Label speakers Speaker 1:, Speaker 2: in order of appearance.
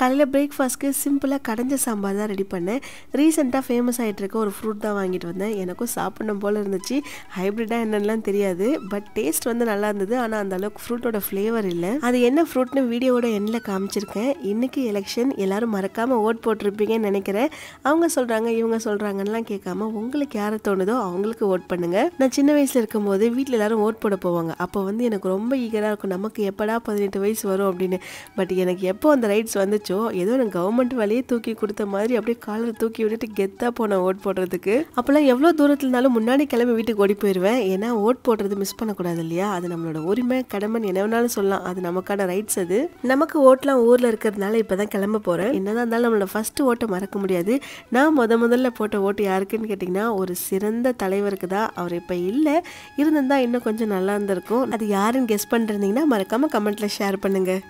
Speaker 1: காலையில் பிரேக்ஃபாஸ்ட்க்கு சிம்பிளாக கடைஞ்ச சாம்பார் தான் ரெடி பண்ணேன் ரீசெண்டாக ஃபேமஸ் ஆகிட்டு இருக்க ஒரு ஃப்ரூட் தான் வாங்கிட்டு வந்தேன் எனக்கும் சாப்பிடணும் போல் இருந்துச்சு ஹைப்ரிட்டாக என்னென்னலாம் தெரியாது பட் டேஸ்ட் வந்து நல்லா இருந்தது ஆனால் அந்த அளவுக்கு ஃப்ரூட்டோட ஃப்ளேவர் இல்லை அது என்ன ஃப்ரூட்னு வீடியோவோட எண்ணில் காமிச்சிருக்கேன் இன்றைக்கி எலெக்ஷன் எல்லோரும் மறக்காமல் ஓட் போட்டிருப்பீங்கன்னு நினைக்கிறேன் அவங்க சொல்கிறாங்க இவங்க சொல்கிறாங்கலாம் கேட்காம உங்களுக்கு யாரை தோணுதோ அவங்களுக்கு ஓட் பண்ணுங்கள் நான் சின்ன வயசில் இருக்கும்போது வீட்டில் எல்லோரும் ஓட் போட போவாங்க அப்போ வந்து எனக்கு ரொம்ப ஈகராக இருக்கும் நமக்கு எப்படா பதினெட்டு வயசு வரும் அப்படின்னு பட் எனக்கு எப்போ அந்த ரைட்ஸ் வந்து வச்சோம் ஏதோ நான் கவர்மெண்ட் வேலையே தூக்கி கொடுத்த மாதிரி அப்படியே காலர் தூக்கி விட்டுட்டு கெத்தாக போன ஓட் போடுறதுக்கு அப்போல்லாம் எவ்வளோ தூரத்தில் இருந்தாலும் முன்னாடி கிளம்பி வீட்டுக்கு ஓடி போயிடுவேன் ஏன்னா ஓட் போடுறது மிஸ் பண்ணக்கூடாது இல்லையா அது நம்மளோட உரிமை கடமைன்னு என்ன வேணாலும் சொல்லலாம் அது நமக்கான ரைட்ஸ் அது நமக்கு ஓட்டெலாம் ஊரில் இருக்கிறதுனால இப்போ தான் கிளம்ப போகிறேன் என்னதான் இருந்தாலும் நம்மளோட ஃபஸ்ட்டு ஓட்டை மறக்க முடியாது நான் முத முதல்ல போட்ட ஓட்டு யாருக்குன்னு கேட்டிங்கன்னா ஒரு சிறந்த தலைவருக்கு தான் அவர் இப்போ இல்லை இருந்திருந்தால் இன்னும் கொஞ்சம் நல்லா இருந்திருக்கும் அது யாருன்னு கெஸ் பண்ணிருந்தீங்கன்னா மறக்காமல் கமெண்ட்டில் ஷேர் பண்ணுங்கள்